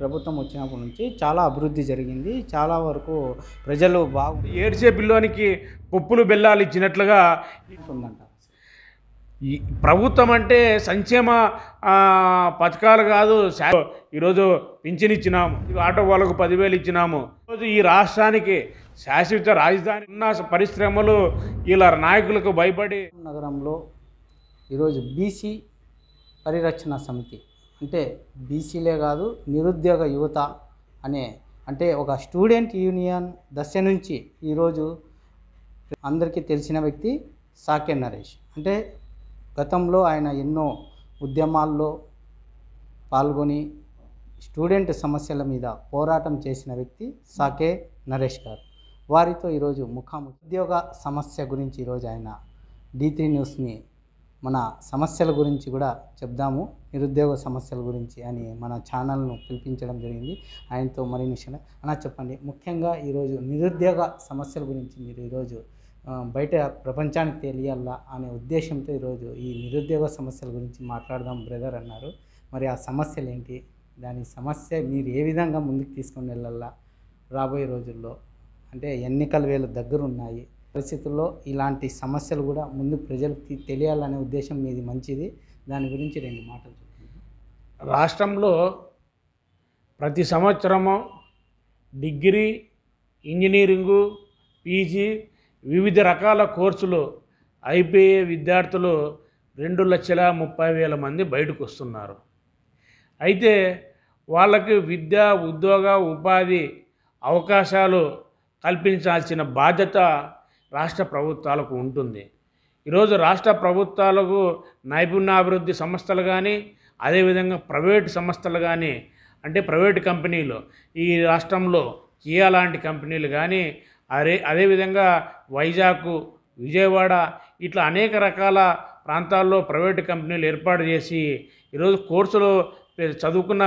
ప్రభుత్వం వచ్చినప్పటి నుంచి చాలా అభివృద్ధి జరిగింది చాలా వరకు ప్రజలు బాగు ఏడ్చే బిల్లోనికి పప్పులు బెల్లాలు ఇచ్చినట్లుగా ఉంటుందంట ఈ ప్రభుత్వం అంటే సంక్షేమ పథకాలు కాదు ఈరోజు పింఛన్ ఇచ్చినాము ఆటో వాళ్ళకు పదివేలు ఇచ్చినాము ఈరోజు ఈ రాష్ట్రానికి శాశ్వత రాజధాని ఉన్న పరిశ్రమలు ఇలా నాయకులకు భయపడి నగరంలో ఈరోజు బీసీ పరిరక్షణ సమితి అంటే బీసీలే కాదు నిరుద్యోగ యువత అనే అంటే ఒక స్టూడెంట్ యూనియన్ దశ నుంచి ఈరోజు అందరికీ తెలిసిన వ్యక్తి సాకే నరేష్ అంటే గతంలో ఆయన ఎన్నో ఉద్యమాల్లో పాల్గొని స్టూడెంట్ సమస్యల మీద పోరాటం చేసిన వ్యక్తి సాకే నరేష్ గారు వారితో ఈరోజు ముఖాముఖి ఉద్యోగ సమస్య గురించి ఈరోజు ఆయన డీ త్రీ న్యూస్ని మన సమస్యల గురించి కూడా చెప్దాము నిరుద్యోగ సమస్యల గురించి అని మన ఛానల్ను పిలిపించడం జరిగింది ఆయనతో మరిన్ని విషయాలు అలా చెప్పండి ముఖ్యంగా ఈరోజు నిరుద్యోగ సమస్యల గురించి మీరు ఈరోజు బయట ప్రపంచానికి తెలియాలా అనే ఉద్దేశంతో ఈరోజు ఈ నిరుద్యోగ సమస్యల గురించి మాట్లాడదాం బ్రదర్ అన్నారు మరి ఆ సమస్యలు ఏంటి దాని సమస్య మీరు ఏ విధంగా ముందుకు తీసుకొని వెళ్ళాలా రాబోయే రోజుల్లో అంటే ఎన్నికల వేలు దగ్గరున్నాయి పరిస్థితుల్లో ఇలాంటి సమస్యలు కూడా ముందు ప్రజలకు తెలియాలనే ఉద్దేశం మీది మంచిది దాని గురించి రెండు మాటలు రాష్ట్రంలో ప్రతి సంవత్సరము డిగ్రీ ఇంజనీరింగు పీజీ వివిధ రకాల కోర్సులు అయిపోయే విద్యార్థులు రెండు లక్షల ముప్పై వేల మంది బయటకు వస్తున్నారు అయితే వాళ్ళకి విద్య ఉద్యోగ ఉపాధి అవకాశాలు కల్పించాల్సిన బాధ్యత రాష్ట్ర ప్రభుత్వాలకు ఉంటుంది ఈరోజు రాష్ట్ర ప్రభుత్వాలకు నైపుణ్యాభివృద్ధి సంస్థలు కానీ అదేవిధంగా ప్రైవేట్ సంస్థలు కానీ అంటే ప్రైవేట్ కంపెనీలు ఈ రాష్ట్రంలో కియా లాంటి కంపెనీలు కానీ అదే అదేవిధంగా వైజాగ్ విజయవాడ ఇట్లా అనేక రకాల ప్రాంతాల్లో ప్రైవేట్ కంపెనీలు ఏర్పాటు చేసి ఈరోజు కోర్సులు చదువుకున్న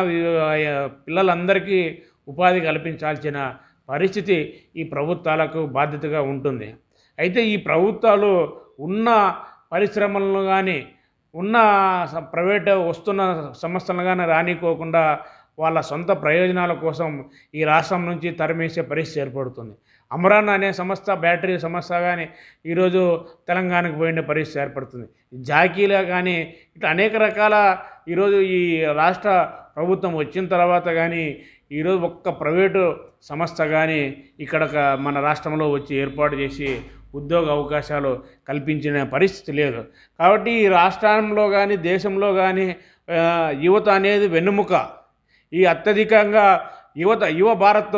పిల్లలందరికీ ఉపాధి కల్పించాల్సిన పరిస్థితి ఈ ప్రభుత్వాలకు బాధ్యతగా ఉంటుంది అయితే ఈ ప్రభుత్వాలు ఉన్న పరిశ్రమలను కానీ ఉన్న ప్రైవేట్ వస్తున్న సంస్థలను కానీ రానికోకుండా వాళ్ళ సొంత ప్రయోజనాల కోసం ఈ రాష్ట్రం నుంచి తరిమేసే పరిస్థితి ఏర్పడుతుంది అమరాన్ అనే సంస్థ బ్యాటరీ సంస్థ కానీ ఈరోజు తెలంగాణకు పోయిన పరిస్థితి ఏర్పడుతుంది జాకీలా కానీ ఇట్లా అనేక రకాల ఈరోజు ఈ రాష్ట్ర ప్రభుత్వం వచ్చిన తర్వాత కానీ ఈరోజు ఒక్క ప్రైవేటు సంస్థ కానీ ఇక్కడ మన రాష్ట్రంలో వచ్చి ఏర్పాటు చేసి ఉద్యోగ అవకాశాలు కల్పించిన పరిస్థితి లేదు కాబట్టి ఈ రాష్ట్రంలో కానీ దేశంలో కానీ యువత అనేది వెన్నుముక ఈ అత్యధికంగా యువత యువ భారత్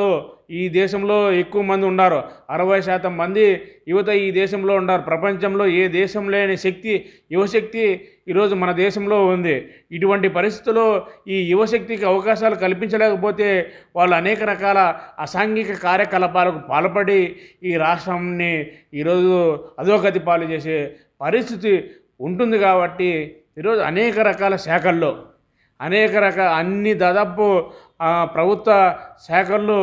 ఈ దేశంలో ఎక్కువ మంది ఉన్నారు అరవై శాతం మంది యువత ఈ దేశంలో ఉన్నారు ప్రపంచంలో ఏ దేశం లేని శక్తి యువశక్తి ఈరోజు మన దేశంలో ఉంది ఇటువంటి పరిస్థితుల్లో ఈ యువశక్తికి అవకాశాలు కల్పించలేకపోతే వాళ్ళు అనేక రకాల అసాంఘిక కార్యకలాపాలకు పాల్పడి ఈ రాష్ట్రంని ఈరోజు అధోగతి పాలు చేసే పరిస్థితి ఉంటుంది కాబట్టి ఈరోజు అనేక రకాల శాఖల్లో అనేక రకాల అన్ని దాదాపు ప్రభుత్వ శాఖల్లో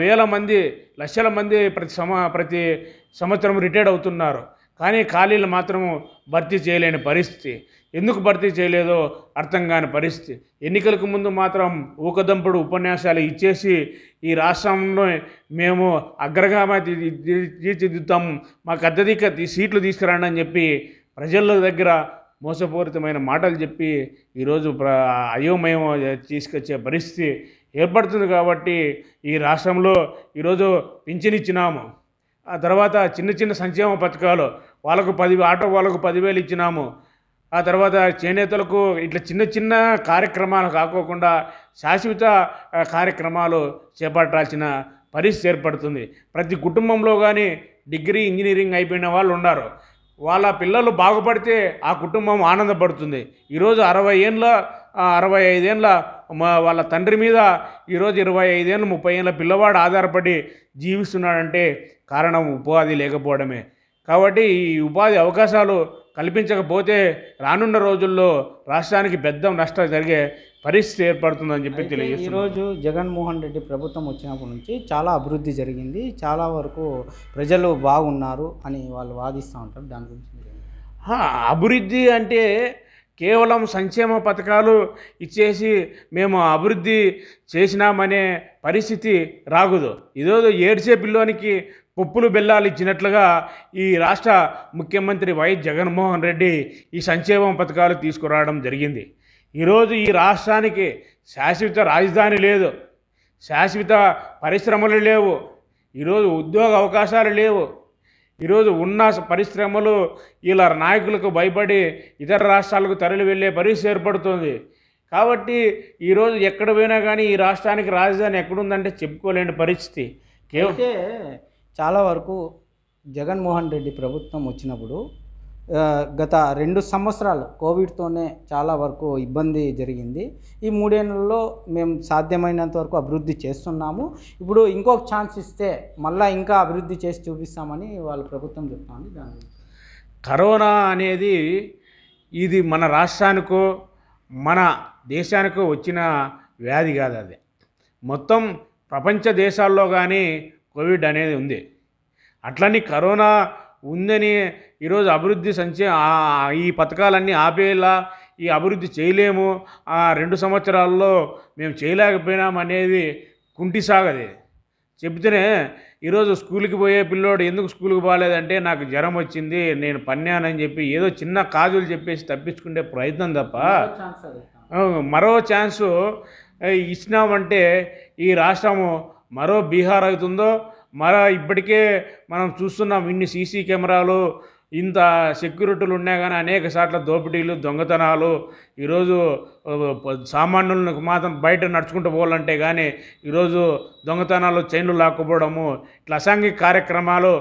వేల మంది లక్షల మంది ప్రతి సమ ప్రతి సంవత్సరం రిటైర్డ్ అవుతున్నారు కానీ ఖాళీలు మాత్రము భర్తీ చేయలేని పరిస్థితి ఎందుకు భర్తీ చేయలేదో అర్థం కాని పరిస్థితి ఎన్నికలకు ముందు మాత్రం ఊకదంపుడు ఉపన్యాసాలు ఇచ్చేసి ఈ రాష్ట్రంలో మేము అగ్రగామా తీర్చిదిద్దుతాం మాకు అత్యధిక సీట్లు తీసుకురండి అని చెప్పి ప్రజల దగ్గర మోసపూరితమైన మాటలు చెప్పి ఈరోజు ప్ర అయోమయం తీసుకొచ్చే పరిస్థితి ఏర్పడుతుంది కాబట్టి ఈ రాష్ట్రంలో ఈరోజు పింఛన్ ఇచ్చినాము ఆ తర్వాత చిన్న చిన్న సంక్షేమ పథకాలు వాళ్ళకు పది ఆటో వాళ్ళకు పదివేలు ఇచ్చినాము ఆ తర్వాత చేనేతలకు ఇట్లా చిన్న చిన్న కార్యక్రమాలు కాకోకుండా శాశ్వత కార్యక్రమాలు చేపట్టాల్సిన పరిస్థితి ఏర్పడుతుంది ప్రతి కుటుంబంలో కానీ డిగ్రీ ఇంజనీరింగ్ అయిపోయిన వాళ్ళు ఉన్నారు వాళ్ళ పిల్లలు బాగుపడితే ఆ కుటుంబం ఆనందపడుతుంది ఈరోజు అరవై ఏండ్ల అరవై ఐదేళ్ళ మా వాళ్ళ తండ్రి మీద ఈరోజు ఇరవై ఐదేళ్ళు ముప్పై ఏళ్ళ పిల్లవాడు ఆధారపడి జీవిస్తున్నాడంటే కారణం ఉపాధి లేకపోవడమే కాబట్టి ఈ ఉపాధి అవకాశాలు కల్పించకపోతే రానున్న రోజుల్లో రాష్ట్రానికి పెద్ద నష్టం జరిగే పరిస్థితి ఏర్పడుతుందని చెప్పి తెలియజేస్తుంది ఈరోజు జగన్మోహన్ రెడ్డి ప్రభుత్వం వచ్చినప్పటి నుంచి చాలా అభివృద్ధి జరిగింది చాలా వరకు ప్రజలు బాగున్నారు అని వాళ్ళు వాదిస్తూ ఉంటారు దాని గురించి అభివృద్ధి అంటే కేవలం సంక్షేమ పథకాలు ఇచ్చేసి మేము అభివృద్ధి చేసినామనే పరిస్థితి రాగదు ఇదేదో ఏడ్చే పిల్లోనికి పప్పులు బెల్లాలు ఇచ్చినట్లుగా ఈ రాష్ట్ర ముఖ్యమంత్రి వైఎస్ జగన్మోహన్ రెడ్డి ఈ సంక్షేమ పథకాలు తీసుకురావడం జరిగింది ఈరోజు ఈ రాష్ట్రానికి శాశ్వత రాజధాని లేదు శాశ్వత పరిశ్రమలు లేవు ఈరోజు ఉద్యోగ అవకాశాలు లేవు ఈరోజు ఉన్న పరిశ్రమలు ఇలా నాయకులకు భయపడి ఇతర రాష్ట్రాలకు తరలి వెళ్ళే పరిస్థితి ఏర్పడుతుంది కాబట్టి ఈరోజు ఎక్కడ పోయినా కానీ ఈ రాష్ట్రానికి రాజధాని ఎక్కడుందంటే చెప్పుకోలేని పరిస్థితి కేవలం చాలా వరకు జగన్మోహన్ రెడ్డి ప్రభుత్వం వచ్చినప్పుడు గత రెండు సంవత్సరాలు కోవిడ్తోనే చాలా వరకు ఇబ్బంది జరిగింది ఈ మూడేళ్లలో మేము సాధ్యమైనంత వరకు అభివృద్ధి చేస్తున్నాము ఇప్పుడు ఇంకొక ఛాన్స్ ఇస్తే మళ్ళీ ఇంకా అభివృద్ధి చేసి చూపిస్తామని వాళ్ళు ప్రభుత్వం చెప్తుంది దాని కరోనా అనేది ఇది మన రాష్ట్రానికో మన దేశానికో వచ్చిన వ్యాధి కాదు అది మొత్తం ప్రపంచ దేశాల్లో కానీ కోవిడ్ అనేది ఉంది అట్లని కరోనా ఉందని ఈరోజు అభివృద్ధి సంచే ఈ పథకాలన్నీ ఆపేలా ఈ అభివృద్ధి చేయలేము ఆ రెండు సంవత్సరాల్లో మేము చేయలేకపోయినాం అనేది కుంటి సాగది చెబితేనే ఈరోజు స్కూల్కి పోయే పిల్లోడు ఎందుకు స్కూల్కి పోలేదంటే నాకు జ్వరం వచ్చింది నేను పన్నానని చెప్పి ఏదో చిన్న కాజులు చెప్పేసి తప్పించుకుంటే ప్రయత్నం తప్ప మరో ఛాన్సు ఇచ్చినామంటే ఈ రాష్ట్రము మరో బీహార్ అవుతుందో మరా ఇప్పటికే మనం చూస్తున్నాం ఇన్ని సీసీ కెమెరాలు ఇంత సెక్యూరిటీలు ఉన్నా కానీ అనేక సార్లు దోపిడీలు దొంగతనాలు ఈరోజు సామాన్యులకు మాత్రం బయట నడుచుకుంటూ పోవాలంటే కానీ ఈరోజు దొంగతనాలు చైన్లు లాక్కపోవడము ఇట్లా అసాంఘిక కార్యక్రమాలు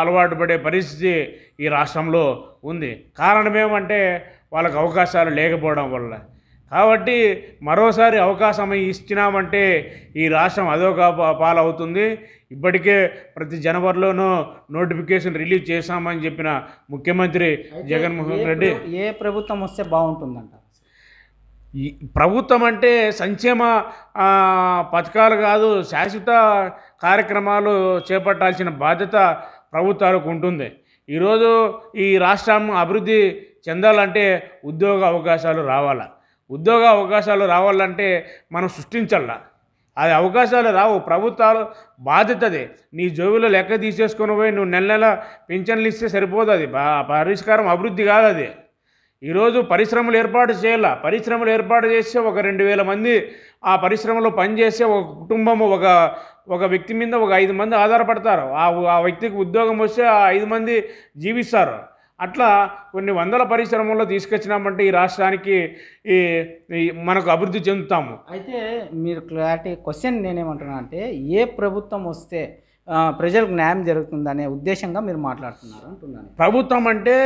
అలవాటు పడే పరిస్థితి ఈ రాష్ట్రంలో ఉంది కారణమేమంటే వాళ్ళకి అవకాశాలు లేకపోవడం వల్ల కాబట్టి మరోసారి అవకాశం ఇచ్చినామంటే ఈ రాష్ట్రం అదొక పాలవుతుంది ఇప్పటికే ప్రతి జనవరిలోనూ నోటిఫికేషన్ రిలీజ్ చేశామని చెప్పిన ముఖ్యమంత్రి జగన్మోహన్ రెడ్డి ఏ ప్రభుత్వం వస్తే బాగుంటుందంట ఈ ప్రభుత్వం అంటే సంక్షేమ పథకాలు కాదు శాశ్వత కార్యక్రమాలు చేపట్టాల్సిన బాధ్యత ప్రభుత్వాలకు ఉంటుంది ఈరోజు ఈ రాష్ట్రం అభివృద్ధి చెందాలంటే ఉద్యోగ అవకాశాలు రావాలి ఉద్యోగ అవకాశాలు రావాలంటే మనం సృష్టించాల అది అవకాశాలు రావు ప్రభుత్వాలు బాధ్యతది నీ జోబులో లెక్క తీసేసుకుని పోయి నువ్వు నెల నెల పింఛన్లు ఇస్తే సరిపోదు అది పరిష్కారం అభివృద్ధి కాదు అది ఈరోజు పరిశ్రమలు ఏర్పాటు చేయాల పరిశ్రమలు ఏర్పాటు చేస్తే ఒక రెండు వేల మంది ఆ పరిశ్రమలో పనిచేసే ఒక కుటుంబం ఒక ఒక వ్యక్తి మీద ఒక ఐదు మంది ఆధారపడతారు ఆ వ్యక్తికి ఉద్యోగం వస్తే ఆ ఐదు మంది జీవిస్తారు అట్లా కొన్ని వందల పరిశ్రమల్లో తీసుకొచ్చినామంటే ఈ రాష్ట్రానికి ఈ మనకు అభివృద్ధి చెందుతాము అయితే మీరు క్లారిటీ క్వశ్చన్ నేనేమంటున్నా అంటే ఏ ప్రభుత్వం వస్తే ప్రజలకు న్యాయం జరుగుతుందనే ఉద్దేశంగా మీరు మాట్లాడుతున్నారు అంటున్నాను ప్రభుత్వం అంటే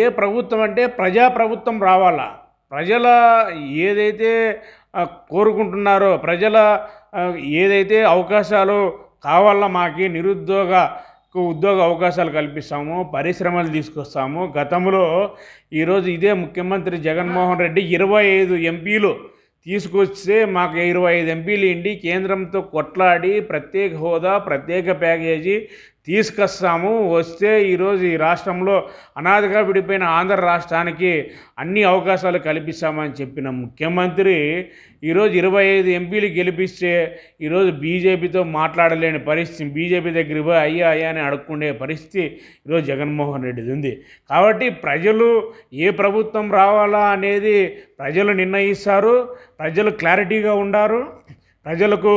ఏ ప్రభుత్వం అంటే ప్రజా ప్రభుత్వం రావాలా ప్రజల ఏదైతే కోరుకుంటున్నారో ప్రజల ఏదైతే అవకాశాలు కావాలా మాకి నిరుద్యోగ ఉద్యోగ అవకాశాలు కల్పిస్తాము పరిశ్రమలు తీసుకొస్తాము గతంలో ఈరోజు ఇదే ముఖ్యమంత్రి జగన్మోహన్ రెడ్డి ఇరవై ఐదు ఎంపీలు తీసుకొస్తే మాకు ఇరవై ఐదు ఎంపీలు ఇండి కేంద్రంతో కొట్లాడి ప్రత్యేక హోదా ప్రత్యేక ప్యాకేజీ తీసుకొస్తాము వస్తే ఈరోజు ఈ రాష్ట్రంలో అనాథగా విడిపోయిన ఆంధ్ర రాష్ట్రానికి అన్ని అవకాశాలు కల్పిస్తామని చెప్పిన ముఖ్యమంత్రి ఈరోజు ఇరవై ఐదు ఎంపీలు గెలిపిస్తే ఈరోజు బీజేపీతో మాట్లాడలేని పరిస్థితి బీజేపీ దగ్గర ఇవ్వ అయ్యా అయ్యా అని అడుక్కునే పరిస్థితి ఈరోజు జగన్మోహన్ రెడ్డిది ఉంది కాబట్టి ప్రజలు ఏ ప్రభుత్వం రావాలా అనేది ప్రజలు నిర్ణయిస్తారు ప్రజలు క్లారిటీగా ఉండారు ప్రజలకు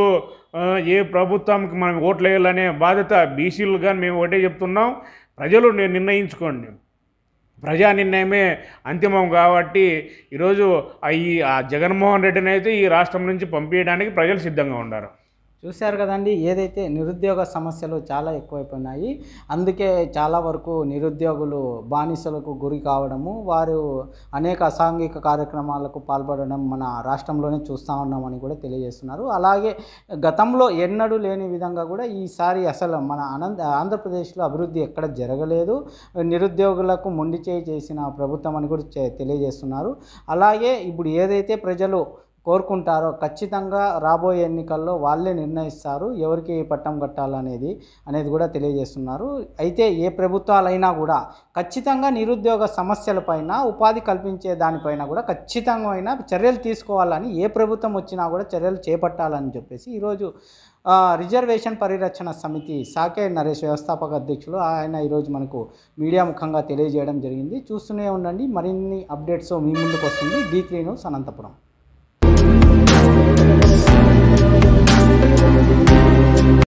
ఏ ప్రభుత్వానికి మనం ఓట్లు వేయాలనే బాధ్యత బీసీలు కానీ మేము ఒకటే చెప్తున్నాం ప్రజలు నేను నిర్ణయించుకోండి ప్రజా నిర్ణయమే అంతిమం కాబట్టి ఈరోజు ఈ జగన్మోహన్ రెడ్డిని అయితే ఈ రాష్ట్రం నుంచి పంపించడానికి ప్రజలు సిద్ధంగా ఉన్నారు చూశారు కదండి ఏదైతే నిరుద్యోగ సమస్యలు చాలా ఎక్కువైపోయినాయి అందుకే చాలా వరకు నిరుద్యోగులు బానిసలకు గురి కావడము వారు అనేక అసాంఘిక కార్యక్రమాలకు పాల్పడడం మన రాష్ట్రంలోనే చూస్తూ ఉన్నామని కూడా తెలియజేస్తున్నారు అలాగే గతంలో ఎన్నడూ లేని విధంగా కూడా ఈసారి అసలు మన అనంత ఆంధ్రప్రదేశ్లో అభివృద్ధి ఎక్కడ జరగలేదు నిరుద్యోగులకు మొండి చేసిన ప్రభుత్వం అని కూడా తెలియజేస్తున్నారు అలాగే ఇప్పుడు ఏదైతే ప్రజలు కోరుకుంటారో ఖచ్చితంగా రాబోయే ఎన్నికల్లో వాళ్ళే నిర్ణయిస్తారు ఎవరికి ఏ పట్టం కట్టాలనేది అనేది కూడా తెలియజేస్తున్నారు అయితే ఏ ప్రభుత్వాలైనా కూడా ఖచ్చితంగా నిరుద్యోగ సమస్యలపైన ఉపాధి కల్పించే దానిపైన కూడా ఖచ్చితంగా చర్యలు తీసుకోవాలని ఏ ప్రభుత్వం వచ్చినా కూడా చర్యలు చేపట్టాలని చెప్పేసి ఈరోజు రిజర్వేషన్ పరిరక్షణ సమితి సాకే నరేష్ వ్యవస్థాపక అధ్యక్షులు ఆయన ఈరోజు మనకు మీడియా ముఖంగా తెలియజేయడం జరిగింది చూస్తూనే ఉండండి మరిన్ని అప్డేట్స్ మీ ముందుకు వస్తుంది డీ త్రీ న్యూస్ అనంతపురం